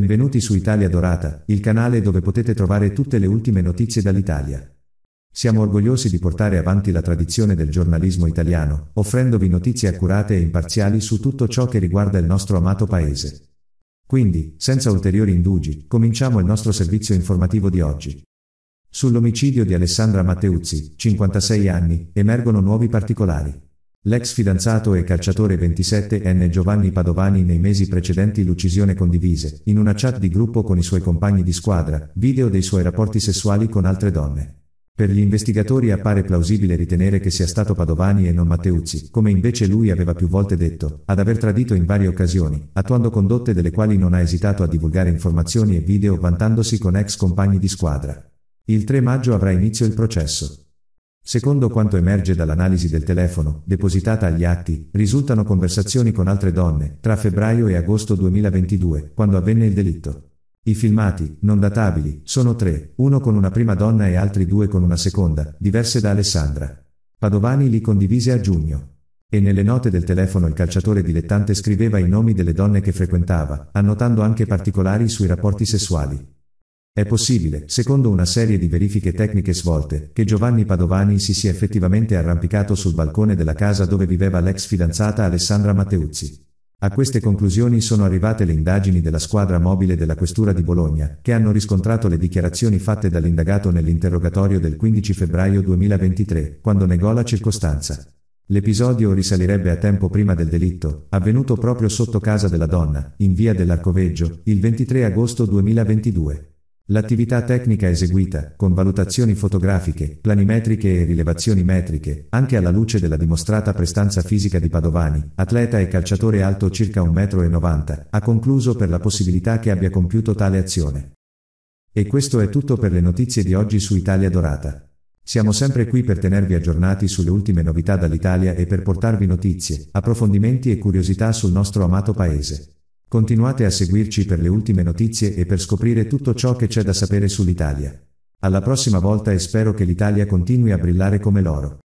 Benvenuti su Italia Dorata, il canale dove potete trovare tutte le ultime notizie dall'Italia. Siamo orgogliosi di portare avanti la tradizione del giornalismo italiano, offrendovi notizie accurate e imparziali su tutto ciò che riguarda il nostro amato paese. Quindi, senza ulteriori indugi, cominciamo il nostro servizio informativo di oggi. Sull'omicidio di Alessandra Matteuzzi, 56 anni, emergono nuovi particolari. L'ex fidanzato e calciatore 27enne Giovanni Padovani nei mesi precedenti l'uccisione condivise, in una chat di gruppo con i suoi compagni di squadra, video dei suoi rapporti sessuali con altre donne. Per gli investigatori appare plausibile ritenere che sia stato Padovani e non Matteuzzi, come invece lui aveva più volte detto, ad aver tradito in varie occasioni, attuando condotte delle quali non ha esitato a divulgare informazioni e video vantandosi con ex compagni di squadra. Il 3 maggio avrà inizio il processo. Secondo quanto emerge dall'analisi del telefono, depositata agli atti, risultano conversazioni con altre donne, tra febbraio e agosto 2022, quando avvenne il delitto. I filmati, non databili, sono tre, uno con una prima donna e altri due con una seconda, diverse da Alessandra. Padovani li condivise a giugno. E nelle note del telefono il calciatore dilettante scriveva i nomi delle donne che frequentava, annotando anche particolari sui rapporti sessuali. È possibile, secondo una serie di verifiche tecniche svolte, che Giovanni Padovani si sia effettivamente arrampicato sul balcone della casa dove viveva l'ex fidanzata Alessandra Matteuzzi. A queste conclusioni sono arrivate le indagini della squadra mobile della Questura di Bologna, che hanno riscontrato le dichiarazioni fatte dall'indagato nell'interrogatorio del 15 febbraio 2023, quando negò la circostanza. L'episodio risalirebbe a tempo prima del delitto, avvenuto proprio sotto casa della donna, in via dell'Arcoveggio, il 23 agosto 2022. L'attività tecnica eseguita, con valutazioni fotografiche, planimetriche e rilevazioni metriche, anche alla luce della dimostrata prestanza fisica di Padovani, atleta e calciatore alto circa 1,90 m, ha concluso per la possibilità che abbia compiuto tale azione. E questo è tutto per le notizie di oggi su Italia Dorata. Siamo sempre qui per tenervi aggiornati sulle ultime novità dall'Italia e per portarvi notizie, approfondimenti e curiosità sul nostro amato paese. Continuate a seguirci per le ultime notizie e per scoprire tutto ciò che c'è da sapere sull'Italia. Alla prossima volta e spero che l'Italia continui a brillare come l'oro.